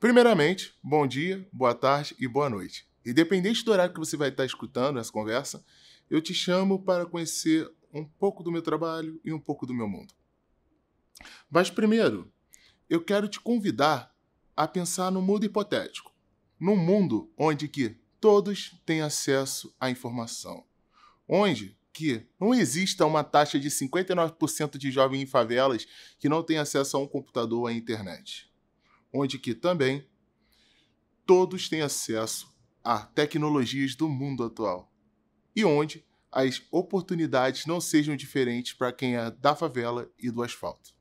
Primeiramente, bom dia, boa tarde e boa noite. Independente do horário que você vai estar escutando essa conversa, eu te chamo para conhecer um pouco do meu trabalho e um pouco do meu mundo. Mas primeiro, eu quero te convidar a pensar num mundo hipotético, num mundo onde que todos têm acesso à informação, onde que não exista uma taxa de 59% de jovens em favelas que não têm acesso a um computador ou à internet onde que também todos têm acesso a tecnologias do mundo atual e onde as oportunidades não sejam diferentes para quem é da favela e do asfalto.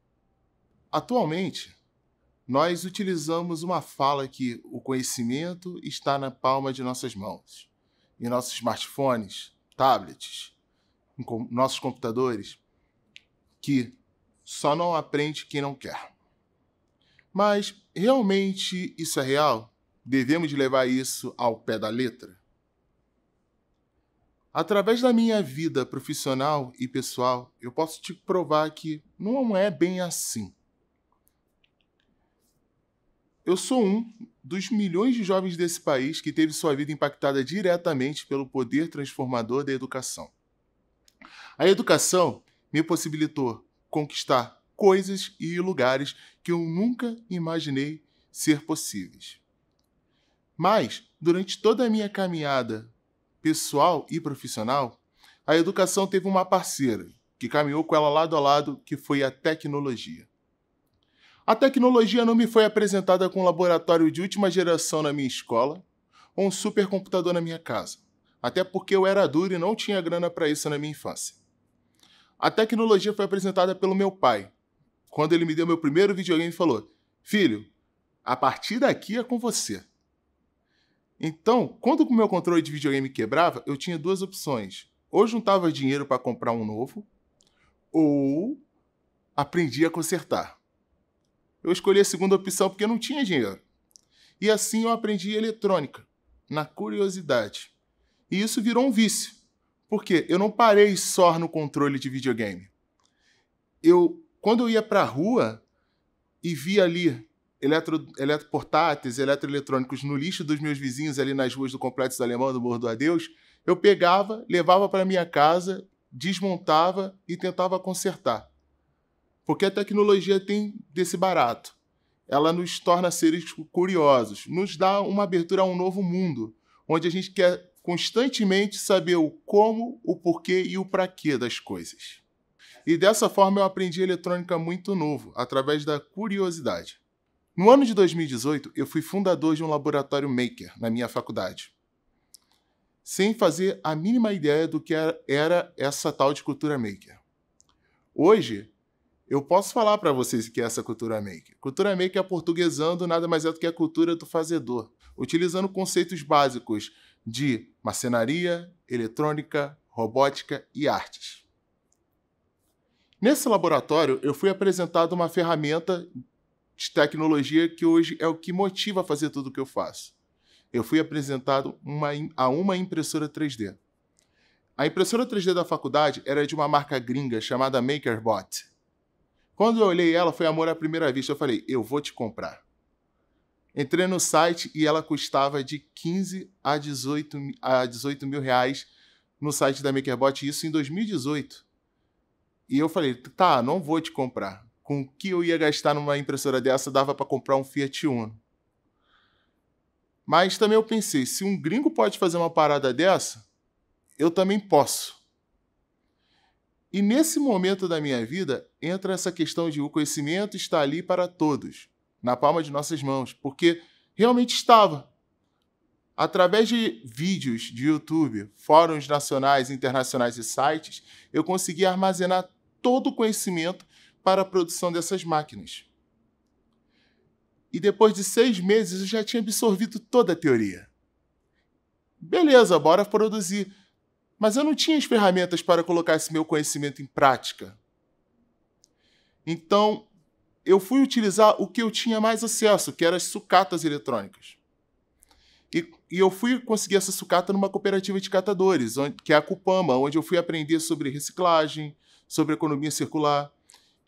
Atualmente, nós utilizamos uma fala que o conhecimento está na palma de nossas mãos, em nossos smartphones, tablets, em nossos computadores, que só não aprende quem não quer. Mas realmente isso é real? Devemos levar isso ao pé da letra? Através da minha vida profissional e pessoal, eu posso te provar que não é bem assim. Eu sou um dos milhões de jovens desse país que teve sua vida impactada diretamente pelo poder transformador da educação. A educação me possibilitou conquistar coisas e lugares que eu nunca imaginei ser possíveis. Mas, durante toda a minha caminhada pessoal e profissional, a educação teve uma parceira que caminhou com ela lado a lado, que foi a tecnologia. A tecnologia não me foi apresentada com um laboratório de última geração na minha escola ou um supercomputador na minha casa, até porque eu era duro e não tinha grana para isso na minha infância. A tecnologia foi apresentada pelo meu pai, quando ele me deu meu primeiro videogame, falou: Filho, a partir daqui é com você. Então, quando o meu controle de videogame quebrava, eu tinha duas opções. Ou juntava dinheiro para comprar um novo, ou aprendia a consertar. Eu escolhi a segunda opção porque não tinha dinheiro. E assim eu aprendi eletrônica, na curiosidade. E isso virou um vício. Porque eu não parei só no controle de videogame. Eu quando eu ia para a rua e via ali eletro, eletroportáteis, eletroeletrônicos no lixo dos meus vizinhos ali nas ruas do Complexo do Alemão, do Morro do Adeus, eu pegava, levava para minha casa, desmontava e tentava consertar. Porque a tecnologia tem desse barato. Ela nos torna seres curiosos, nos dá uma abertura a um novo mundo, onde a gente quer constantemente saber o como, o porquê e o para quê das coisas. E dessa forma eu aprendi eletrônica muito novo, através da curiosidade. No ano de 2018, eu fui fundador de um laboratório maker na minha faculdade, sem fazer a mínima ideia do que era essa tal de cultura maker. Hoje, eu posso falar para vocês o que é essa cultura maker. Cultura maker, é portuguesando, nada mais é do que a cultura do fazedor, utilizando conceitos básicos de marcenaria, eletrônica, robótica e artes. Nesse laboratório, eu fui apresentado uma ferramenta de tecnologia que hoje é o que motiva a fazer tudo o que eu faço. Eu fui apresentado uma, a uma impressora 3D. A impressora 3D da faculdade era de uma marca gringa chamada MakerBot. Quando eu olhei ela, foi amor à primeira vista. Eu falei, eu vou te comprar. Entrei no site e ela custava de 15 a 18, a 18 mil reais no site da MakerBot, isso em 2018. E eu falei, tá, não vou te comprar. Com o que eu ia gastar numa impressora dessa, dava para comprar um Fiat Uno. Mas também eu pensei, se um gringo pode fazer uma parada dessa, eu também posso. E nesse momento da minha vida, entra essa questão de o conhecimento está ali para todos, na palma de nossas mãos, porque realmente estava. Através de vídeos de YouTube, fóruns nacionais, internacionais e sites, eu consegui armazenar todo o conhecimento para a produção dessas máquinas. E depois de seis meses eu já tinha absorvido toda a teoria. Beleza, bora produzir. Mas eu não tinha as ferramentas para colocar esse meu conhecimento em prática. Então, eu fui utilizar o que eu tinha mais acesso, que eram as sucatas eletrônicas. E, e, eu fui conseguir essa sucata numa cooperativa de catadores, onde, que é a Cupama, onde eu fui aprender sobre reciclagem, sobre economia circular.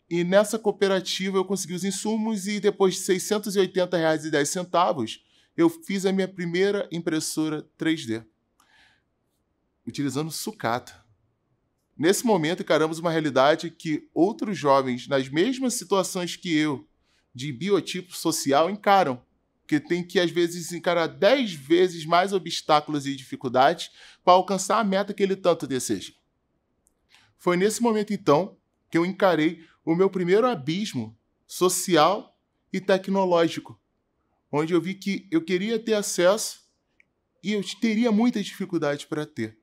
E nessa cooperativa eu consegui os insumos e depois de R$ 680,10 eu fiz a minha primeira impressora 3D, utilizando sucata. Nesse momento encaramos uma realidade que outros jovens nas mesmas situações que eu, de biotipo social, encaram que tem que, às vezes, encarar dez vezes mais obstáculos e dificuldades para alcançar a meta que ele tanto deseja. Foi nesse momento, então, que eu encarei o meu primeiro abismo social e tecnológico, onde eu vi que eu queria ter acesso e eu teria muita dificuldade para ter.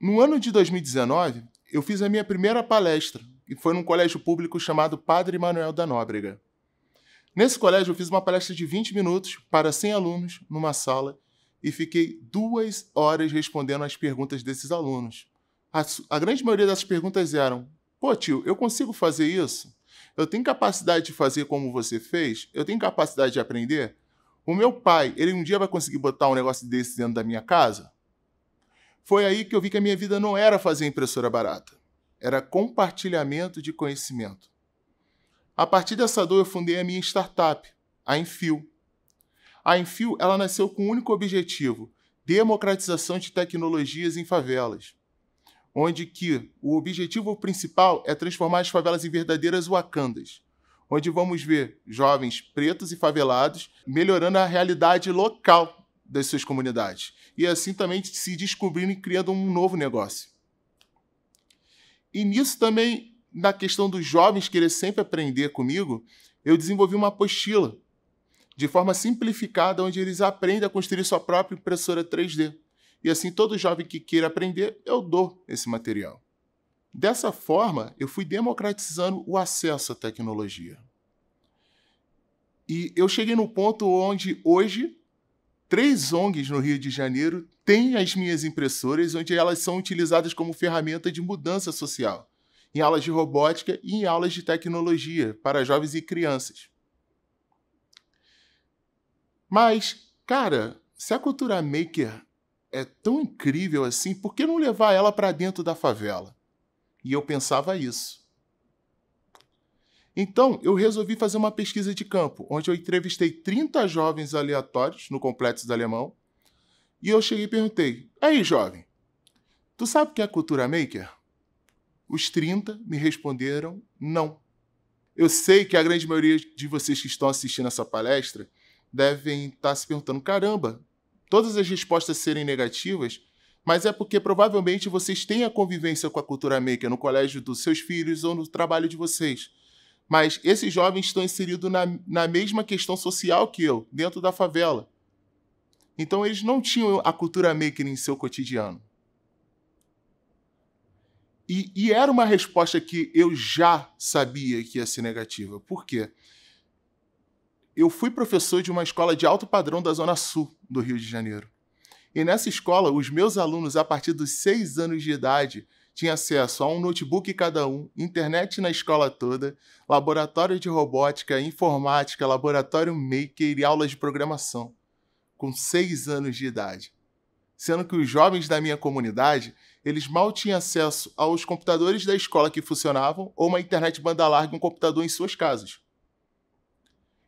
No ano de 2019, eu fiz a minha primeira palestra, e foi num colégio público chamado Padre Manuel da Nóbrega. Nesse colégio, eu fiz uma palestra de 20 minutos para 100 alunos numa sala e fiquei duas horas respondendo às perguntas desses alunos a, a grande maioria dessas perguntas eram: pô, tio, eu consigo fazer isso? Eu tenho capacidade de fazer como você fez? Eu tenho capacidade de aprender? O meu pai, ele um dia vai conseguir botar um negócio desse dentro da minha casa? Foi aí que eu vi que a minha vida não era fazer impressora barata, era compartilhamento de conhecimento. A partir dessa dor, eu fundei a minha startup, a Enfio. A Enfio ela nasceu com o um único objetivo: democratização de tecnologias em favelas onde que o objetivo principal é transformar as favelas em verdadeiras Wakandas, onde vamos ver jovens pretos e favelados melhorando a realidade local das suas comunidades e assim também se descobrindo e criando um novo negócio. E nisso também, na questão dos jovens querer sempre aprender comigo, eu desenvolvi uma apostila de forma simplificada onde eles aprendem a construir sua própria impressora 3D e assim todo jovem que queira aprender, eu dou esse material. Dessa forma, eu fui democratizando o acesso à tecnologia. E eu cheguei no ponto onde hoje três ONGs no Rio de Janeiro têm as minhas impressoras, onde elas são utilizadas como ferramenta de mudança social, em aulas de robótica e em aulas de tecnologia para jovens e crianças. Mas, cara, se a cultura maker é tão incrível assim, por que não levar ela para dentro da favela? E eu pensava isso. Então, eu resolvi fazer uma pesquisa de campo, onde eu entrevistei 30 jovens aleatórios no Complexo do Alemão, e eu cheguei e perguntei: "Aí, jovem, tu sabe o que é cultura maker?" Os 30 me responderam: "Não". Eu sei que a grande maioria de vocês que estão assistindo essa palestra devem estar tá se perguntando: caramba, todas as respostas serem negativas, mas é porque provavelmente vocês têm a convivência com a cultura maker no colégio dos seus filhos ou no trabalho de vocês. Mas esses jovens estão inseridos na, na mesma questão social que eu, dentro da favela. Então eles não tinham a cultura maker em seu cotidiano. E, e, era uma resposta que eu já sabia que ia ser negativa. Por quê? eu fui professor de uma escola de alto padrão da Zona Sul do Rio de Janeiro. E nessa escola, os meus alunos, a partir dos seis anos de idade, tinham acesso a um notebook cada um, internet na escola toda, laboratório de robótica, informática, laboratório maker e aulas de programação, com seis anos de idade. Sendo que os jovens da minha comunidade, eles mal tinham acesso aos computadores da escola que funcionavam ou uma internet banda larga e um computador em suas casas.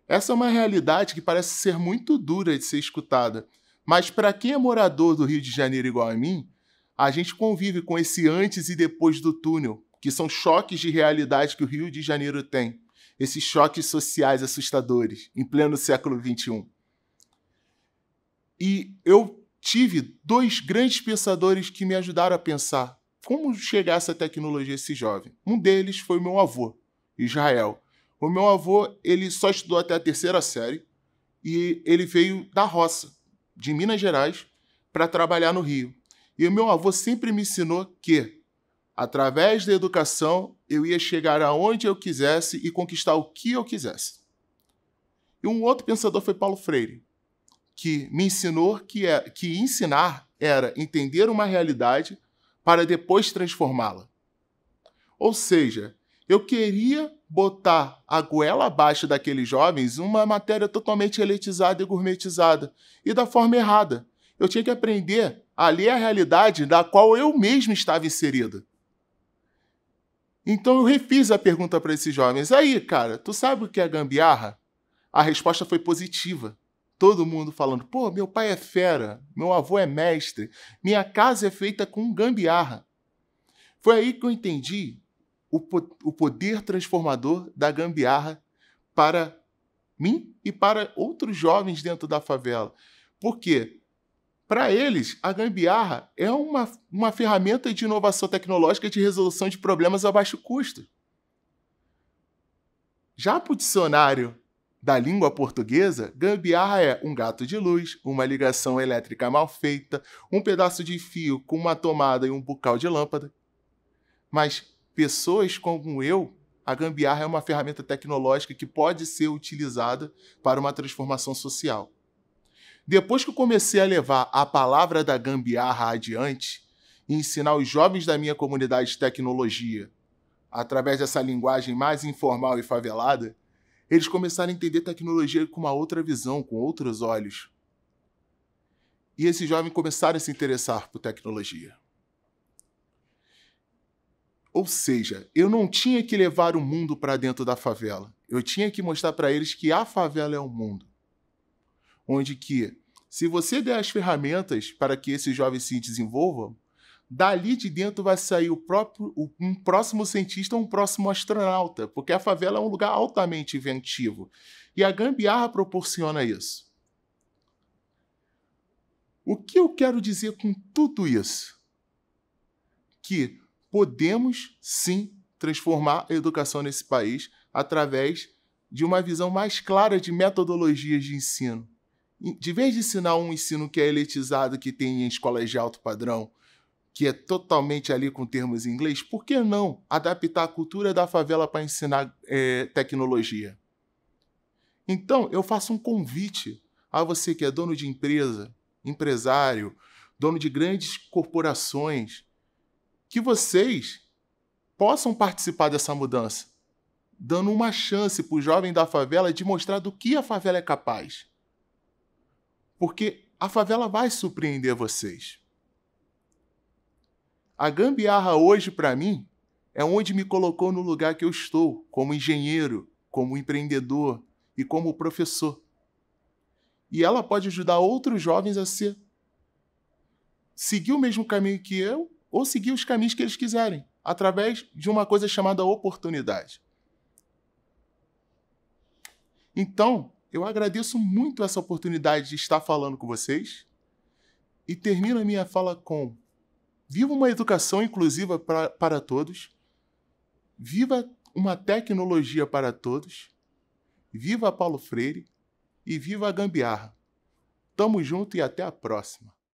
Essa é uma realidade que parece ser muito dura de ser escutada, mas para quem é morador do Rio de Janeiro igual a mim, a gente convive com esse antes e depois do túnel, que são choques de realidade que o Rio de Janeiro tem, esses choques sociais assustadores em pleno século XXI. E eu tive dois grandes pensadores que me ajudaram a pensar como chegar essa tecnologia a esse jovem. Um deles foi meu avô, Israel o meu avô, ele só estudou até a terceira série e ele veio da roça, de Minas Gerais, para trabalhar no Rio. E o meu avô sempre me ensinou que, através da educação, eu ia chegar aonde eu quisesse e conquistar o que eu quisesse. E um outro pensador foi Paulo Freire, que me ensinou que, é, que ensinar era entender uma realidade para depois transformá-la. Ou seja, eu queria botar a goela abaixo daqueles jovens uma matéria totalmente elitizada e gourmetizada, e da forma errada. Eu tinha que aprender a ler a realidade da qual eu mesmo estava inserido. Então eu refiz a pergunta para esses jovens: aí, cara, tu sabe o que é gambiarra? A resposta foi positiva. Todo mundo falando: pô, meu pai é fera, meu avô é mestre, minha casa é feita com gambiarra. Foi aí que eu entendi o, po o poder transformador da gambiarra para mim e para outros jovens dentro da favela. Por quê? Para eles, a gambiarra é uma, uma ferramenta de inovação tecnológica de resolução de problemas a baixo custo. Já para o dicionário da língua portuguesa, gambiarra é um gato de luz, uma ligação elétrica mal feita, um pedaço de fio com uma tomada e um bucal de lâmpada. Mas pessoas como eu, a gambiarra é uma ferramenta tecnológica que pode ser utilizada para uma transformação social. Depois que eu comecei a levar a palavra da gambiarra adiante e ensinar os jovens da minha comunidade de tecnologia, através dessa linguagem mais informal e favelada, eles começaram a entender tecnologia com uma outra visão, com outros olhos. E esses jovens começaram a se interessar por tecnologia. Ou seja, eu não tinha que levar o mundo para dentro da favela. Eu tinha que mostrar para eles que a favela é o mundo. Onde que, se você der as ferramentas para que esses jovens se desenvolvam, dali de dentro vai sair o próprio um próximo cientista ou um próximo astronauta, porque a favela é um lugar altamente inventivo. E a gambiarra proporciona isso. O que eu quero dizer com tudo isso? Que podemos sim transformar a educação nesse país através de uma visão mais clara de metodologias de ensino. De vez de ensinar um ensino que é elitizado, que tem em escolas de alto padrão, que é totalmente ali com termos em inglês, por que não adaptar a cultura da favela para ensinar é, tecnologia? Então, eu faço um convite a você que é dono de empresa, empresário, dono de grandes corporações, que vocês possam participar dessa mudança, dando uma chance para o jovem da favela de mostrar do que a favela é capaz. Porque a favela vai surpreender vocês. A gambiarra hoje, para mim, é onde me colocou no lugar que eu estou, como engenheiro, como empreendedor e como professor. E ela pode ajudar outros jovens a ser seguir o mesmo caminho que eu ou seguir os caminhos que eles quiserem, através de uma coisa chamada oportunidade. Então, eu agradeço muito essa oportunidade de estar falando com vocês e termino a minha fala com: viva uma educação inclusiva pra, para todos, viva uma tecnologia para todos, viva Paulo Freire e viva a gambiarra. Tamo junto e até a próxima.